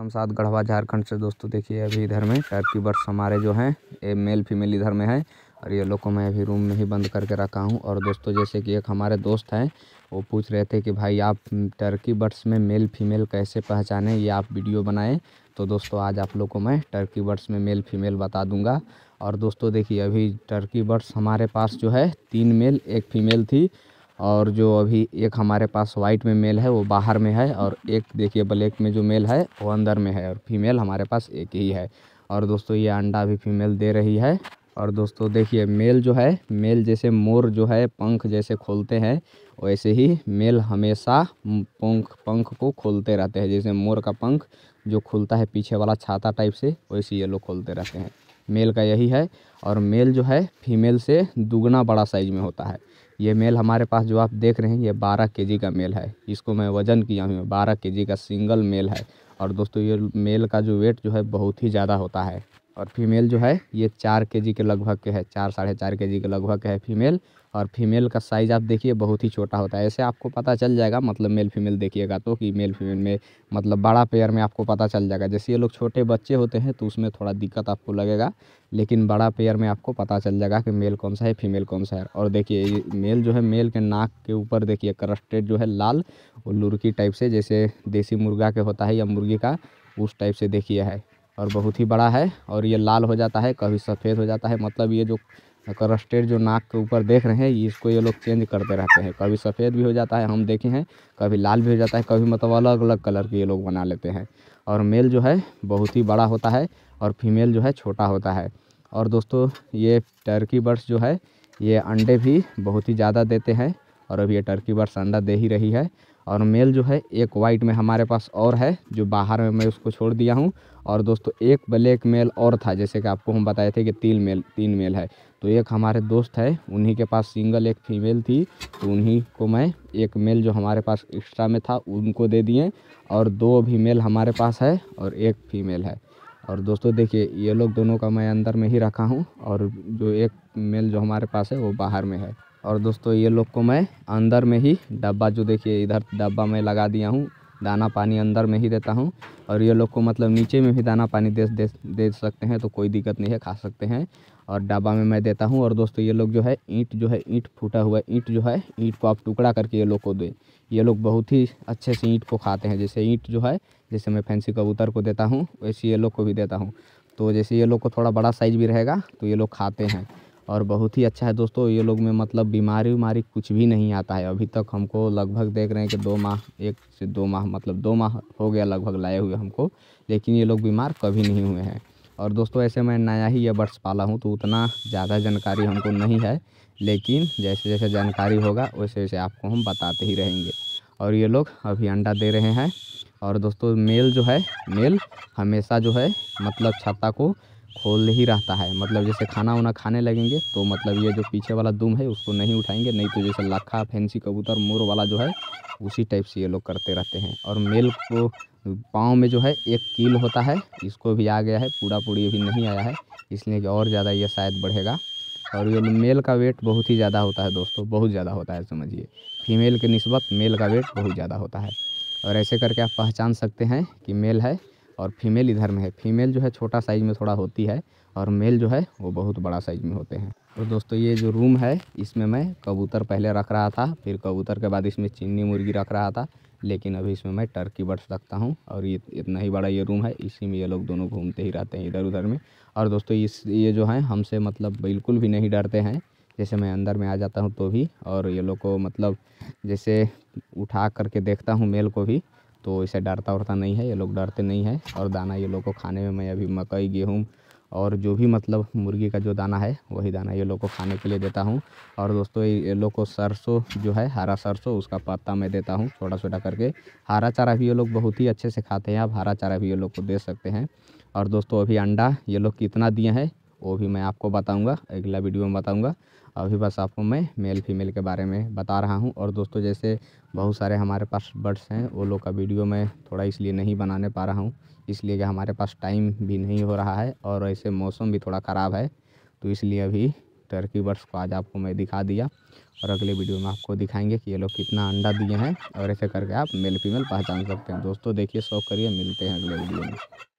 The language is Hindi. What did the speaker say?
शमशाद गढ़वा झारखंड से दोस्तों देखिए अभी इधर में टर्की बर्ड्स हमारे जो हैं ये मेल फीमेल इधर में है और ये लोग को मैं अभी रूम में ही बंद करके रखा हूँ और दोस्तों जैसे कि एक हमारे दोस्त हैं वो पूछ रहे थे कि भाई आप टर्की बर्ड्स में मेल फीमेल कैसे पहचानें ये आप वीडियो बनाएं तो दोस्तों आज आप लोग को मैं टर्की बर्ड्स में मेल फीमेल बता दूंगा और दोस्तों देखिए अभी टर्की बर्ड्स हमारे पास जो है तीन मेल एक फीमेल थी और जो अभी एक हमारे पास वाइट में मेल है वो बाहर में है और एक देखिए ब्लैक में जो मेल है वो अंदर में है और फीमेल हमारे पास एक ही है और दोस्तों ये अंडा भी फीमेल दे रही है और दोस्तों देखिए मेल जो है मेल जैसे मोर जो है पंख जैसे खोलते हैं वैसे ही मेल हमेशा पंख पंख को खोलते रहते हैं जैसे मोर का पंख जो खुलता है पीछे वाला छाता टाइप से वैसे ये लोग खोलते रहते हैं मेल का यही है और मेल जो है फीमेल से दुगना बड़ा साइज में होता है ये मेल हमारे पास जो आप देख रहे हैं ये 12 केजी का मेल है इसको मैं वज़न किया हूँ 12 केजी का सिंगल मेल है और दोस्तों ये मेल का जो वेट जो है बहुत ही ज़्यादा होता है और फीमेल जो है ये चार के जी के लगभग के है चार साढ़े चार के जी के लगभग है फीमेल और फीमेल का साइज़ आप देखिए बहुत ही छोटा होता है ऐसे आपको पता चल जाएगा मतलब मेल फीमेल देखिएगा तो कि मेल फीमेल में मतलब बड़ा पेयर में आपको पता चल जाएगा जैसे ये लोग छोटे बच्चे होते हैं तो उसमें थोड़ा दिक्कत आपको लगेगा लेकिन बड़ा पेयर में आपको पता चल जाएगा कि मेल कौन सा है फीमेल कौन सा है और देखिए मेल जो है मेल के नाक के ऊपर देखिए करस्टेड जो है लाल और लुरकी टाइप से जैसे देसी मुर्गा के होता है या मुर्गी का उस टाइप से देखिए है और बहुत ही बड़ा है और ये लाल हो जाता है कभी सफ़ेद हो जाता है मतलब ये जो करस्टेड जो नाक के ऊपर देख रहे हैं इसको ये लोग चेंज करते रहते हैं कभी सफ़ेद भी हो जाता है हम देखे हैं कभी लाल भी हो जाता है कभी मतलब अलग अलग कलर के ये लोग बना लेते हैं और मेल जो है बहुत ही बड़ा होता है और फीमेल जो है छोटा होता है और दोस्तों ये टर्की बर्ड्स जो है ये अंडे भी बहुत ही ज़्यादा देते हैं और अभी ये टर्की बर्ड्स अंडा दे ही रही है और मेल जो है एक वाइट में हमारे पास और है जो बाहर में मैं उसको छोड़ दिया हूँ और दोस्तों एक ब्लैक मेल और था जैसे कि आपको हम बताए थे कि तीन मेल तीन मेल है तो एक हमारे दोस्त है उन्हीं के पास सिंगल एक फीमेल थी तो उन्हीं को मैं एक मेल जो हमारे पास एक्स्ट्रा में था उनको दे दिए और दो अभी मेल हमारे पास है और एक फीमेल है और दोस्तों देखिए ये लोग दोनों का मैं अंदर में ही रखा हूँ और जो एक मेल जो हमारे पास है वो बाहर में है और दोस्तों ये लोग को मैं अंदर में ही डब्बा जो देखिए इधर डब्बा में लगा दिया हूँ दाना पानी अंदर में ही देता हूँ और ये लोग को मतलब नीचे में भी दाना पानी दे दे, दे सकते हैं तो कोई दिक्कत नहीं है खा सकते हैं और डब्बा में मैं देता हूँ और दोस्तों ये लोग जो है ईंट जो है ईंट फूटा हुआ ईंट जो है ईंट को आप टुकड़ा करके ये लोग को दें ये लोग बहुत ही अच्छे से ईंट को खाते हैं जैसे ईंट जो है जैसे मैं फैंसी कबूतर को देता हूँ वैसे ये लोग को भी देता हूँ तो जैसे ये लोग को थोड़ा बड़ा साइज भी रहेगा तो ये लोग खाते हैं और बहुत ही अच्छा है दोस्तों ये लोग में मतलब बीमारी उमारी कुछ भी नहीं आता है अभी तक हमको लगभग देख रहे हैं कि दो माह एक से दो माह मतलब दो माह हो गया लगभग लाए हुए हमको लेकिन ये लोग बीमार कभी नहीं हुए हैं और दोस्तों ऐसे मैं नया ही ये बर्ड्स पाला हूँ तो उतना ज़्यादा जानकारी हमको नहीं है लेकिन जैसे जैसे जानकारी होगा वैसे वैसे आपको हम बताते ही रहेंगे और ये लोग अभी अंडा दे रहे हैं और दोस्तों मेल जो है मेल हमेशा जो है मतलब छत्ता को खोल ही रहता है मतलब जैसे खाना वाना खाने लगेंगे तो मतलब ये जो पीछे वाला दुम है उसको नहीं उठाएंगे नहीं तो जैसे लखा फैंसी कबूतर मोर वाला जो है उसी टाइप से ये लोग करते रहते हैं और मेल को पाँव में जो है एक कील होता है इसको भी आ गया है पूरा पूरी भी नहीं आया है इसलिए कि और ज़्यादा ये शायद बढ़ेगा और ये मेल का वेट बहुत ही ज़्यादा होता है दोस्तों बहुत ज़्यादा होता है समझिए फीमेल के नस्बत मेल का वेट बहुत ज़्यादा होता है और ऐसे करके आप पहचान सकते हैं कि मेल है और फीमेल इधर में है फीमेल जो है छोटा साइज़ में थोड़ा होती है और मेल जो है वो बहुत बड़ा साइज़ में होते हैं और दोस्तों ये जो रूम है इसमें मैं कबूतर पहले रख रहा था फिर कबूतर के बाद इसमें चिन्नी मुर्गी रख रहा था लेकिन अभी इसमें मैं टर्की बर्ड्स रखता हूँ और ये इतना ही बड़ा ये रूम है इसी में ये लोग दोनों घूमते ही रहते हैं इधर उधर में और दोस्तों इस ये जो है हमसे मतलब बिल्कुल भी नहीं डरते हैं जैसे मैं अंदर में आ जाता हूँ तो भी और ये लोग को मतलब जैसे उठा करके देखता हूँ मेल को भी तो इसे डरता उड़ता नहीं है ये लोग डरते नहीं है और दाना ये लोग को खाने में मैं अभी मकई गेहूँ और जो भी मतलब मुर्गी का जो दाना है वही दाना ये लोग को खाने के लिए देता हूँ और दोस्तों ये लोग को सरसों जो है हरा सरसों उसका पत्ता मैं देता हूँ छोटा छोटा करके हरा चारा भी ये लोग बहुत ही अच्छे से खाते हैं आप हरा चारा भी ये लोग को दे सकते हैं और दोस्तों अभी अंडा ये लोग कितना दिए हैं वो भी मैं आपको बताऊँगा अगला वीडियो में बताऊँगा अभी बस आपको मैं मेल फीमेल के बारे में बता रहा हूँ और दोस्तों जैसे बहुत सारे हमारे पास बर्ड्स हैं वो लोग का वीडियो मैं थोड़ा इसलिए नहीं बनाने पा रहा हूँ इसलिए कि हमारे पास टाइम भी नहीं हो रहा है और ऐसे मौसम भी थोड़ा ख़राब है तो इसलिए अभी टर्की बर्ड्स को आज आपको मैं दिखा दिया और अगले वीडियो में आपको दिखाएंगे कि ये लोग कितना अंडा दिए हैं और ऐसे करके आप मेल फीमेल पहचान सकते हैं दोस्तों देखिए शौक करिए मिलते हैं अगले वीडियो में